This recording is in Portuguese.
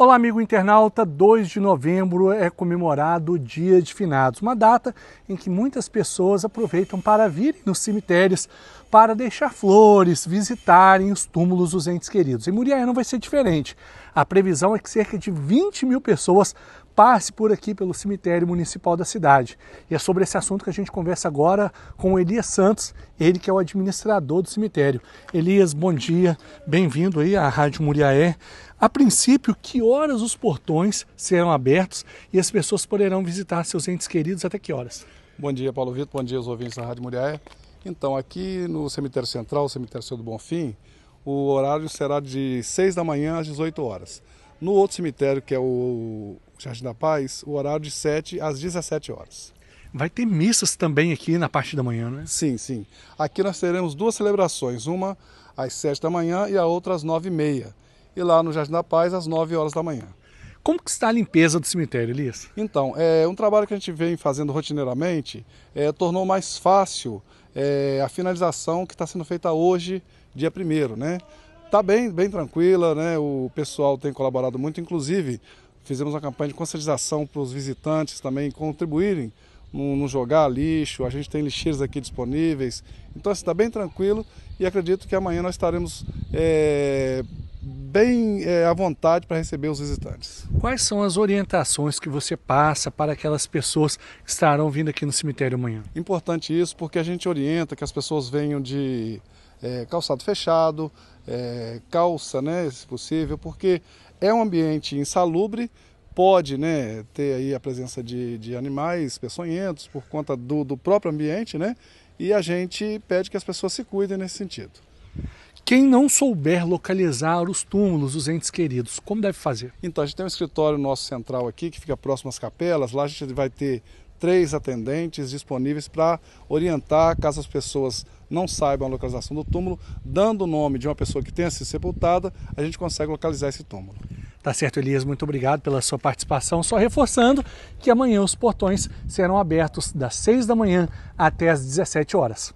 Olá, amigo internauta. 2 de novembro é comemorado o Dia de Finados, uma data em que muitas pessoas aproveitam para virem nos cemitérios para deixar flores, visitarem os túmulos dos entes queridos. Em Muriaé não vai ser diferente. A previsão é que cerca de 20 mil pessoas passe por aqui pelo cemitério municipal da cidade. E é sobre esse assunto que a gente conversa agora com o Elias Santos, ele que é o administrador do cemitério. Elias, bom dia, bem-vindo aí à Rádio Muriaé. A princípio, que horas os portões serão abertos e as pessoas poderão visitar seus entes queridos até que horas? Bom dia, Paulo Vitor, bom dia aos ouvintes da Rádio Muriaé. Então, aqui no cemitério central, cemitério Seu do Bonfim, o horário será de 6 da manhã às 18 horas. No outro cemitério, que é o Jardim da Paz, o horário de 7 às 17 horas. Vai ter missas também aqui na parte da manhã, né? Sim, sim. Aqui nós teremos duas celebrações, uma às 7 da manhã e a outra às 9 e meia. E lá no Jardim da Paz, às 9 horas da manhã. Como que está a limpeza do cemitério, Elias? Então, é um trabalho que a gente vem fazendo rotineiramente, é, tornou mais fácil é, a finalização que está sendo feita hoje, dia 1 né? Está bem, bem tranquila, né? O pessoal tem colaborado muito, inclusive Fizemos uma campanha de conscientização para os visitantes também contribuírem no jogar lixo, a gente tem lixeiras aqui disponíveis. Então está assim, bem tranquilo e acredito que amanhã nós estaremos é, bem é, à vontade para receber os visitantes. Quais são as orientações que você passa para aquelas pessoas que estarão vindo aqui no cemitério amanhã? Importante isso porque a gente orienta que as pessoas venham de é, calçado fechado, é, calça, né, se possível, porque é um ambiente insalubre, pode né, ter aí a presença de, de animais peçonhentos por conta do, do próprio ambiente, né, e a gente pede que as pessoas se cuidem nesse sentido. Quem não souber localizar os túmulos dos entes queridos, como deve fazer? Então, a gente tem um escritório nosso central aqui, que fica próximo às capelas. Lá a gente vai ter três atendentes disponíveis para orientar caso as pessoas não saibam a localização do túmulo, dando o nome de uma pessoa que tenha sido sepultada, a gente consegue localizar esse túmulo. Tá certo, Elias, muito obrigado pela sua participação. Só reforçando que amanhã os portões serão abertos das 6 da manhã até as 17 horas.